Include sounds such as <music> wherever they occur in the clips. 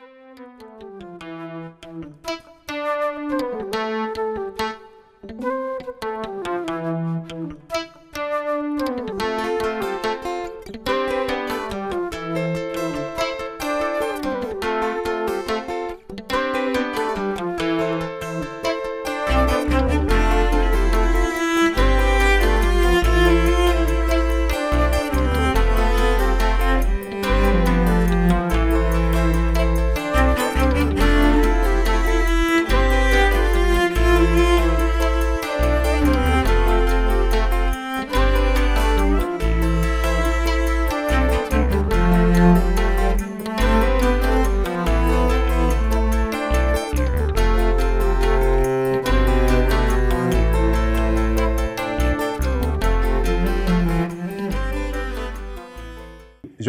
Música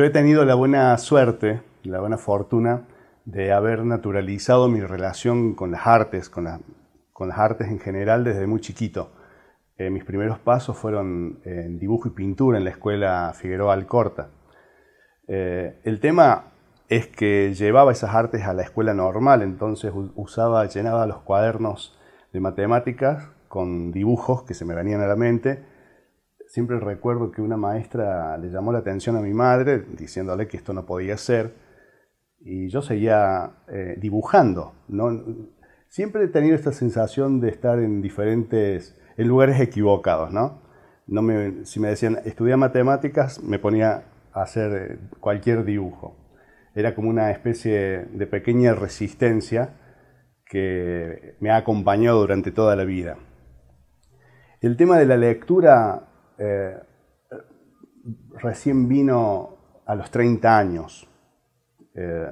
he tenido la buena suerte, la buena fortuna de haber naturalizado mi relación con las artes, con, las artes en general desde muy chiquito. Eh, mis primeros pasos fueron en dibujo y pintura en la escuela Figueroa Alcorta. Eh, el tema es que llevaba esas artes a la escuela normal, entonces usaba, llenaba los cuadernos de matemáticas con dibujos que se me venían a la mente siempre recuerdo que una maestra le llamó la atención a mi madre diciéndole que esto no podía ser y yo seguía eh, dibujando. ¿no? Siempre he tenido esta sensación de estar en diferentes, lugares equivocados. ¿no? si me decían estudia matemáticas, me ponía a hacer eh, cualquier dibujo. Era como una especie de pequeña resistencia que me ha acompañado durante toda la vida. El tema de la lectura eh, recién vino a los 30 años. Eh,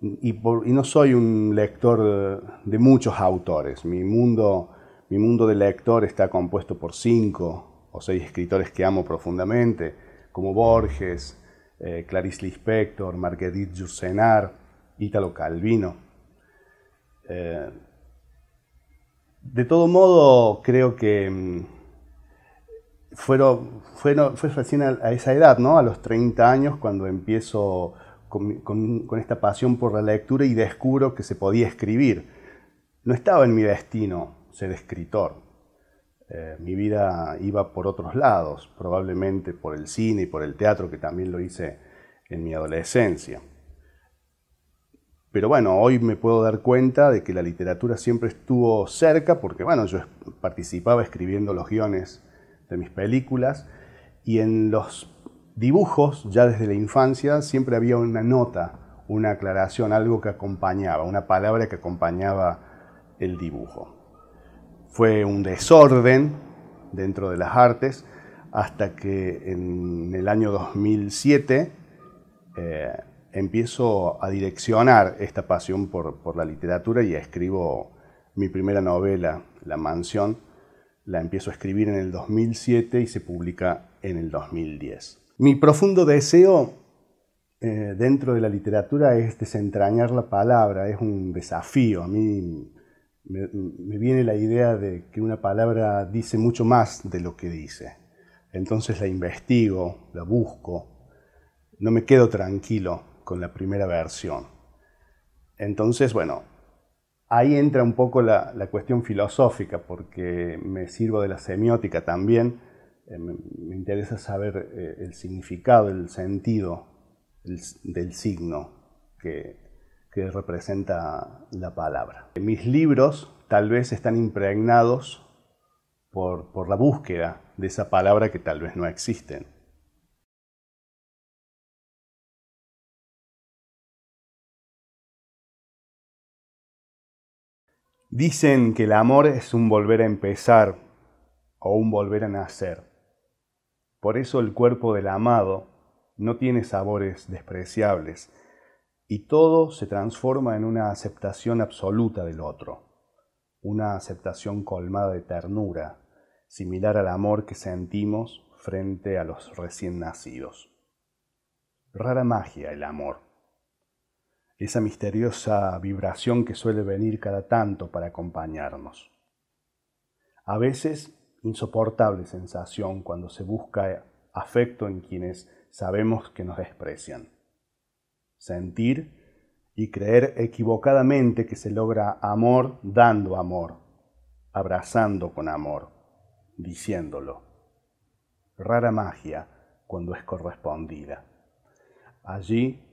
y, no soy un lector de, muchos autores. Mi mundo, mi mundo de lector está compuesto por cinco o seis escritores que amo profundamente, como Borges, eh, Clarice Lispector, Marguerite Yourcenar, Ítalo Calvino. de todo modo, creo que mm, fue recién a, esa edad, ¿no? a los 30 años, cuando empiezo con, esta pasión por la lectura y descubro que se podía escribir. No estaba en mi destino ser escritor. Eh, mi vida iba por otros lados, probablemente por el cine y por el teatro, que también lo hice en mi adolescencia. Pero bueno, hoy me puedo dar cuenta de que la literatura siempre estuvo cerca, porque bueno, yo participaba escribiendo los guiones de mis películas. Y en los dibujos, ya desde la infancia, siempre había una nota, una aclaración, algo que acompañaba, una palabra que acompañaba el dibujo. Fue un desorden dentro de las artes hasta que en el año 2007 eh, empiezo a direccionar esta pasión por, por la literatura y escribo mi primera novela, La Mansión, la empiezo a escribir en el 2007 y se publica en el 2010. Mi profundo deseo eh, dentro de la literatura es desentrañar la palabra, es un desafío. A mí me, viene la idea de que una palabra dice mucho más de lo que dice. Entonces la investigo, la busco, no me quedo tranquilo con la primera versión. Entonces, bueno, ahí entra un poco la, cuestión filosófica, porque me sirvo de la semiótica también. Eh, me, interesa saber eh, el significado, el sentido del signo que, representa la palabra. Mis libros tal vez están impregnados por la búsqueda de esa palabra que tal vez no existen. Dicen que el amor es un volver a empezar o un volver a nacer. Por eso el cuerpo del amado no tiene sabores despreciables y todo se transforma en una aceptación absoluta del otro, una aceptación colmada de ternura, similar al amor que sentimos frente a los recién nacidos. Rara magia el amor esa misteriosa vibración que suele venir cada tanto para acompañarnos. A veces, insoportable sensación cuando se busca afecto en quienes sabemos que nos desprecian. Sentir y creer equivocadamente que se logra amor dando amor, abrazando con amor, diciéndolo. Rara magia cuando es correspondida. Allí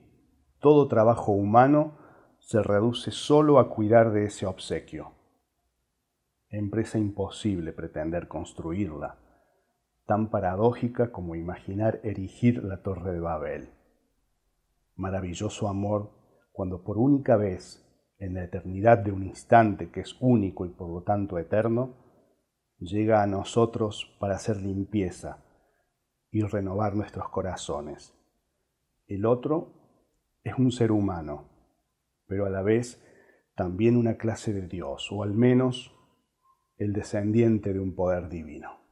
todo trabajo humano se reduce solo a cuidar de ese obsequio. Empresa imposible pretender construirla, tan paradójica como imaginar erigir la torre de Babel. Maravilloso amor cuando por única vez, en la eternidad de un instante que es único y por lo tanto eterno, llega a nosotros para hacer limpieza y renovar nuestros corazones. El otro es un ser humano, pero a la vez también una clase de Dios, o al menos el descendiente de un poder divino.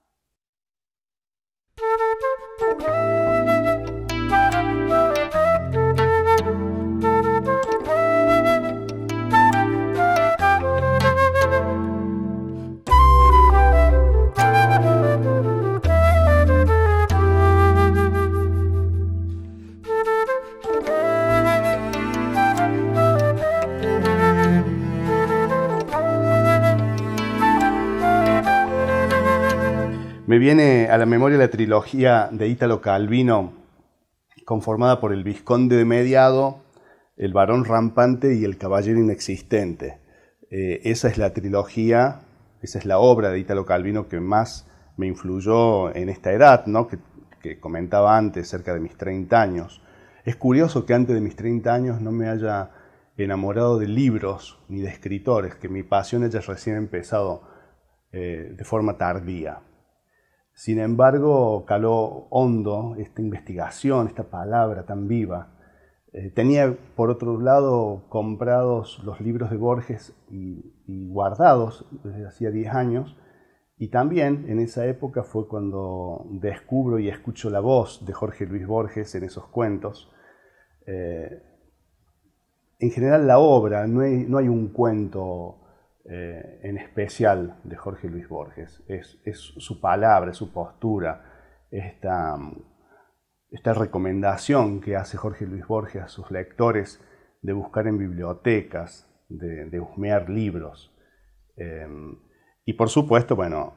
Me viene a la memoria la trilogía de Ítalo Calvino, conformada por el Visconde de Mediado, el Varón Rampante y el Caballero Inexistente. Eh, esa es la trilogía, esa es la obra de Ítalo Calvino que más me influyó en esta edad, ¿no? que, comentaba antes, cerca de mis 30 años. Es curioso que antes de mis 30 años no me haya enamorado de libros ni de escritores, que mi pasión haya recién empezado eh, de forma tardía. Sin embargo, caló hondo esta investigación, esta palabra tan viva. Eh, tenía, por otro lado, comprados los libros de Borges y, guardados desde hacía 10 años. Y también en esa época fue cuando descubro y escucho la voz de Jorge Luis Borges en esos cuentos. Eh, en general la obra, no hay, no hay un cuento eh, en especial de Jorge Luis Borges. Es, su palabra, su postura, esta, esta, recomendación que hace Jorge Luis Borges a sus lectores de buscar en bibliotecas, de, husmear libros. Eh, y por supuesto, bueno,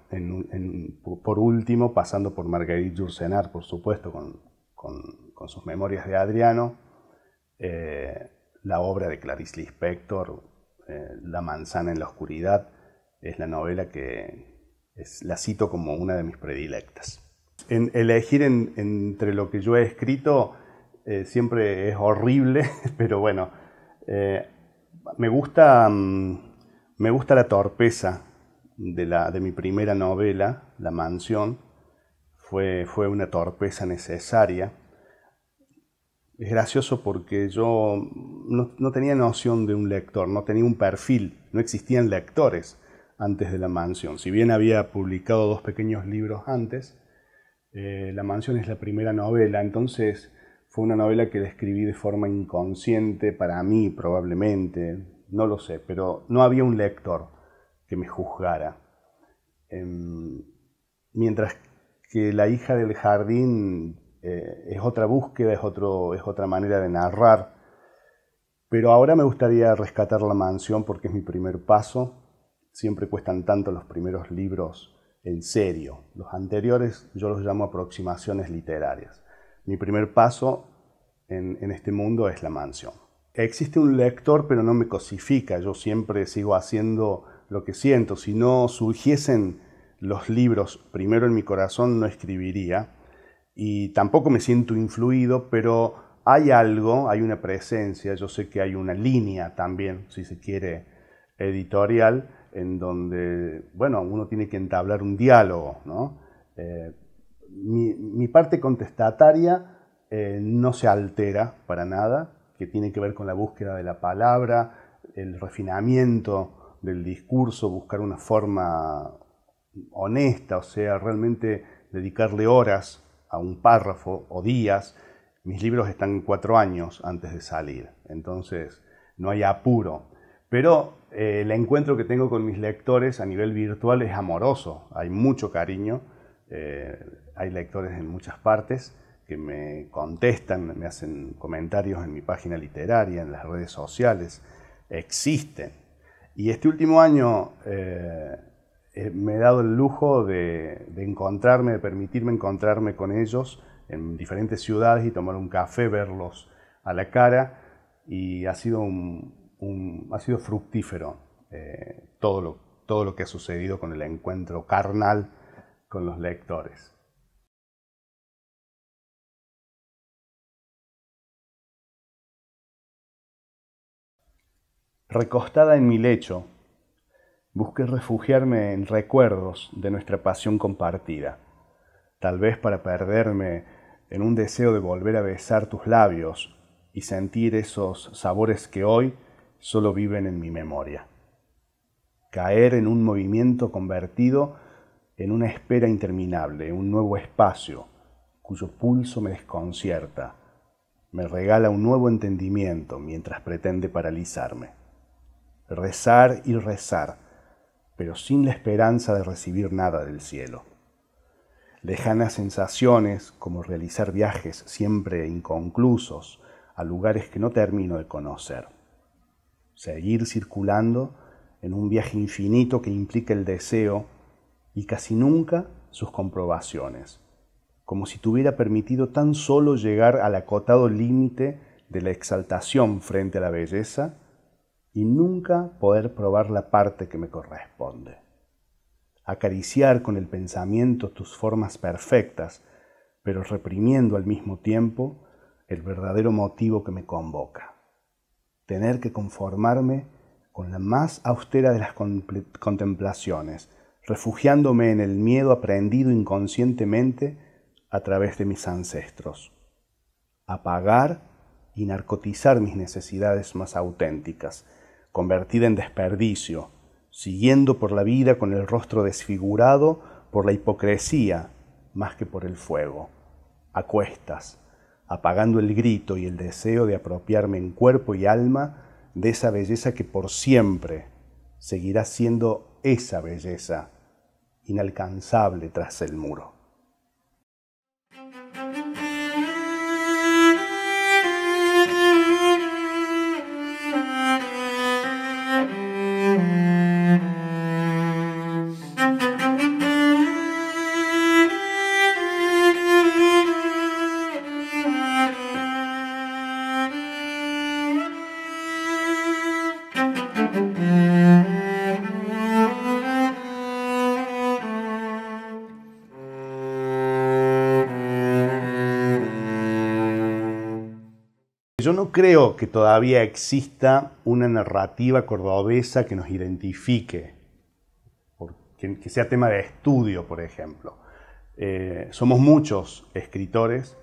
por último, pasando por Marguerite Jursenar, por supuesto, con, sus memorias de Adriano, eh, la obra de Clarice Lispector, eh, la manzana en la oscuridad es la novela que la cito como una de mis predilectas. En, elegir entre lo que yo he escrito eh, siempre es horrible, <laughs> pero bueno, eh, me, gusta, mm, me gusta la torpeza de, la, de mi primera novela, La Mansión. fue una torpeza necesaria es gracioso porque yo no, tenía noción de un lector, no tenía un perfil, no existían lectores antes de La Mansión. Si bien había publicado dos pequeños libros antes, eh, La Mansión es la primera novela, entonces fue una novela que la escribí de forma inconsciente para mí probablemente, no lo sé, pero no había un lector que me juzgara. Em, mientras que La hija del jardín eh, es otra búsqueda, es, otra manera de narrar. Pero ahora me gustaría rescatar la mansión porque es mi primer paso. Siempre cuestan tanto los primeros libros en serio. Los anteriores yo los llamo aproximaciones literarias. Mi primer paso en este mundo es la mansión. Existe un lector, pero no me cosifica. Yo siempre sigo haciendo lo que siento. Si no surgiesen los libros primero en mi corazón, no escribiría y tampoco me siento influido, pero hay algo, hay una presencia, yo sé que hay una línea también, si se quiere, editorial, en donde, bueno, uno tiene que entablar un diálogo, eh, mi, parte contestataria eh, no se altera para nada, que tiene que ver con la búsqueda de la palabra, el refinamiento del discurso, buscar una forma honesta, o sea, realmente dedicarle horas a un párrafo o días. Mis libros están cuatro años antes de salir, entonces no hay apuro. Pero eh, el encuentro que tengo con mis lectores a nivel virtual es amoroso, hay mucho cariño, eh, hay lectores en muchas partes que me contestan, me hacen comentarios en mi página literaria, en las redes sociales, existen. Y este último año eh, eh, me he dado el lujo de, encontrarme, de permitirme encontrarme con ellos en diferentes ciudades y tomar un café, verlos a la cara y ha sido, ha sido fructífero eh, todo lo que ha sucedido con el encuentro carnal con los lectores. Recostada en mi lecho, busqué refugiarme en recuerdos de nuestra pasión compartida, tal vez para perderme en un deseo de volver a besar tus labios y sentir esos sabores que hoy solo viven en mi memoria. Caer en un movimiento convertido en una espera interminable, un nuevo espacio, cuyo pulso me desconcierta, me regala un nuevo entendimiento mientras pretende paralizarme. Rezar y rezar pero sin la esperanza de recibir nada del cielo. Lejanas sensaciones, como realizar viajes siempre inconclusos a lugares que no termino de conocer. Seguir circulando en un viaje infinito que implica el deseo y casi nunca sus comprobaciones, como si tuviera permitido tan solo llegar al acotado límite de la exaltación frente a la belleza y nunca poder probar la parte que me corresponde. Acariciar con el pensamiento tus formas perfectas, pero reprimiendo al mismo tiempo el verdadero motivo que me convoca. Tener que conformarme con la más austera de las contemplaciones, refugiándome en el miedo aprendido inconscientemente a través de mis ancestros. Apagar y narcotizar mis necesidades más auténticas, convertida en desperdicio, siguiendo por la vida con el rostro desfigurado por la hipocresía más que por el fuego, a cuestas, apagando el grito y el deseo de apropiarme en cuerpo y alma de esa belleza que por siempre seguirá siendo esa belleza, inalcanzable tras el muro. yo no creo que todavía exista una narrativa cordobesa que nos identifique, que sea tema de estudio, por ejemplo. Eh, somos muchos escritores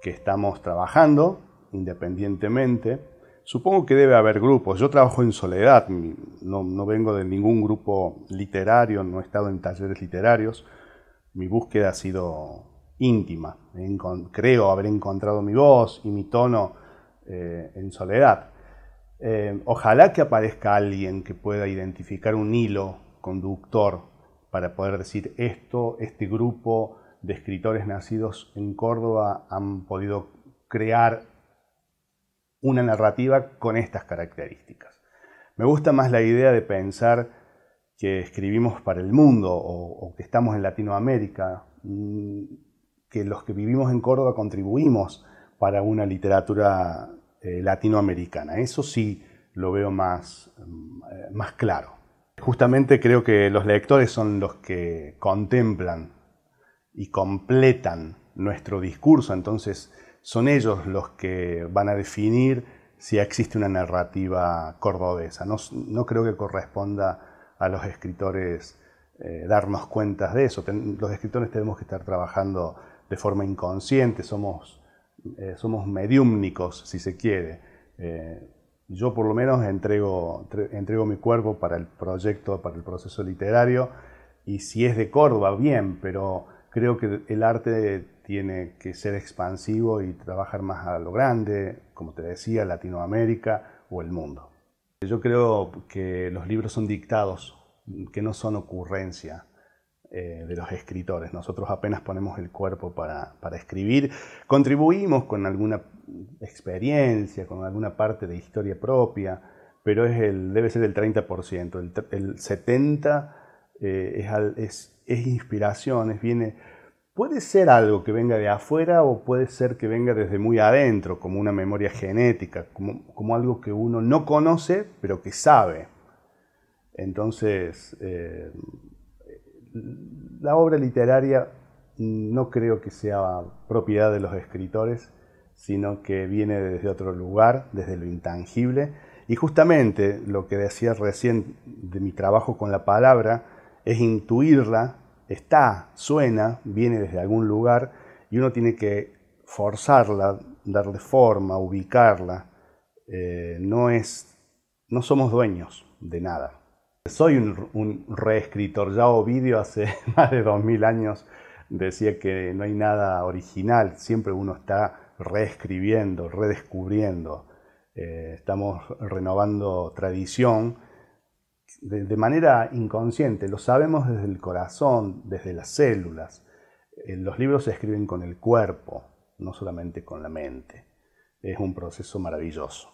que estamos trabajando independientemente. Supongo que debe haber grupos. Yo trabajo en soledad, no vengo de ningún grupo literario, no he estado en talleres literarios. Mi búsqueda ha sido íntima. Creo haber encontrado mi voz y mi tono eh, en soledad. Eh, ojalá que aparezca alguien que pueda identificar un hilo conductor para poder decir esto, este grupo de escritores nacidos en Córdoba han podido crear una narrativa con estas características. Me gusta más la idea de pensar que escribimos para el mundo o, o que estamos en Latinoamérica, mm, que los que vivimos en Córdoba contribuimos para una literatura eh, latinoamericana. Eso sí lo veo más, mm, más claro. Justamente creo que los lectores son los que contemplan y completan nuestro discurso, entonces son ellos los que van a definir si existe una narrativa cordobesa. No, creo que corresponda a los escritores eh, darnos cuentas de eso. los escritores tenemos que estar trabajando de forma inconsciente, somos eh, somos mediúmnicos, si se quiere. Eh, yo por lo menos entrego, entrego mi cuerpo para el proyecto, para el proceso literario, y si es de Córdoba, bien, pero creo que el arte tiene que ser expansivo y trabajar más a lo grande, como te decía, Latinoamérica o el mundo. Yo creo que los libros son dictados, que no son ocurrencia. Eh, de los escritores. Nosotros apenas ponemos el cuerpo para, para, escribir, contribuimos con alguna experiencia, con alguna parte de historia propia, pero es el, debe ser el 30%, el, el 70% eh, es, es, inspiración, viene, puede ser algo que venga de afuera o puede ser que venga desde muy adentro, como una memoria genética, como, algo que uno no conoce, pero que sabe. Entonces, eh, la obra literaria mm, no creo que sea propiedad de los escritores, sino que viene desde otro lugar, desde lo intangible. Y justamente lo que decía recién de mi trabajo con la palabra es intuirla, está, suena, viene desde algún lugar y uno tiene que forzarla, darle forma, ubicarla. Eh, no es, no somos dueños de nada. Soy un, reescritor, ya Ovidio hace <laughs> más de 2000 años decía que no hay nada original, siempre uno está reescribiendo, redescubriendo, eh, estamos renovando tradición de, manera inconsciente, lo sabemos desde el corazón, desde las células. Eh, los libros se escriben con el cuerpo, no solamente con la mente. Es un proceso maravilloso.